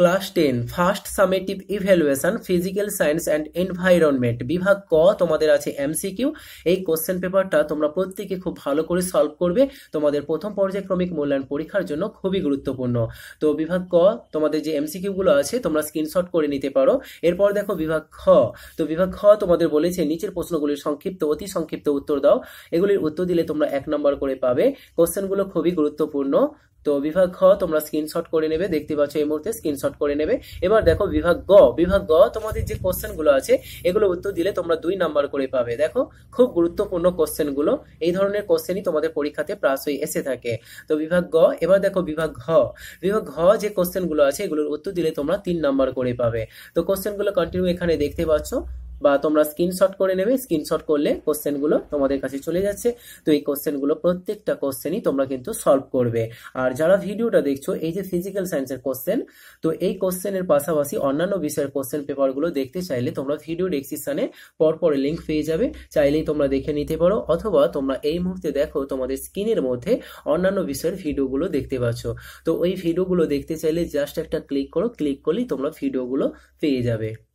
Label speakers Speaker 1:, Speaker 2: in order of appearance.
Speaker 1: class ten first summative evaluation physical science and environment বিভাগ ক তোমাদের আছে এমসিকিউ এই কোশ্চেন পেপারটা তোমরা প্রত্যেকে খুব ভালো করে সলভ করবে তোমাদের প্রথম পর্যায়ক্রমিক মূল্যায়ন পরীক্ষার জন্য খুবই গুরুত্বপূর্ণ তো বিভাগ ক তোমাদের যে এমসিকিউগুলো আছে তোমরা স্ক্রিনশট করে নিতে পারো এরপর দেখো বিভাগ খ তো বিভাগ খ তোমাদের বলেছে নিচের প্রশ্নগুলির সংক্ষিপ্ত অতি সংক্ষিপ্ত উত্তর দাও এগুলির উত্তর দিলে তোমরা এক নম্বর করে পাবে কোশ্চেনগুলো খুবই গুরুত্বপূর্ণ তো বিভাগ ঘ তোমরা স্ক্রিনশট করে নেবে দেখতে পাচ্ছ এই মুহূর্তে স্ক্রিনশট করে নেবে এবার দেখো বিভাগ গ বিভাগ গ তোমাদের যে কোশ্চেনগুলো আছে এগুলো উত্তর দিলে তোমরা দুই নাম্বার করে পাবে দেখো খুব গুরুত্বপূর্ণ কোশ্চেনগুলো এই ধরনের কোশ্চেনই তোমাদের পরীক্ষাতে প্রায়শই এসে থাকে তো বিভাগ গ এবার দেখো বিভাগ ঘ বিভাগ ঘ যে কোশ্চেনগুলো আছে এগুলোর উত্তর দিলে তোমরা তিন নাম্বার করে পাবে তো কোশ্চেনগুলো কন্টিনিউ এখানে দেখতে পাচ্ছ বা তোমরা স্ক্রিনশট করে নেবে স্ক্রিনশট করলে কোশ্চেনগুলো তোমাদের কাছে চলে যাচ্ছে তো এই কোশ্চেনগুলো প্রত্যেকটা কোশ্চেনই তোমরা কিন্তু সলভ করবে আর যারা ভিডিওটা দেখছো এই যে ফিজিক্যাল সায়েন্সের কোশ্চেন তো এই কোশ্চেনের পাশাপাশি অন্যান্য বিষয়ের কোশ্চেন পেপারগুলো দেখতে চাইলে তোমরা ভিডিও ডেসক্রিপশানে পরপর লিঙ্ক পেয়ে যাবে চাইলেই তোমরা দেখে নিতে পারো অথবা তোমরা এই মুহূর্তে দেখো তোমাদের স্ক্রিনের মধ্যে অন্যান্য বিষয়ের ভিডিওগুলো দেখতে পাচ্ছ তো ওই ভিডিওগুলো দেখতে চাইলে জাস্ট একটা ক্লিক করো ক্লিক করলেই তোমরা ভিডিওগুলো পেয়ে যাবে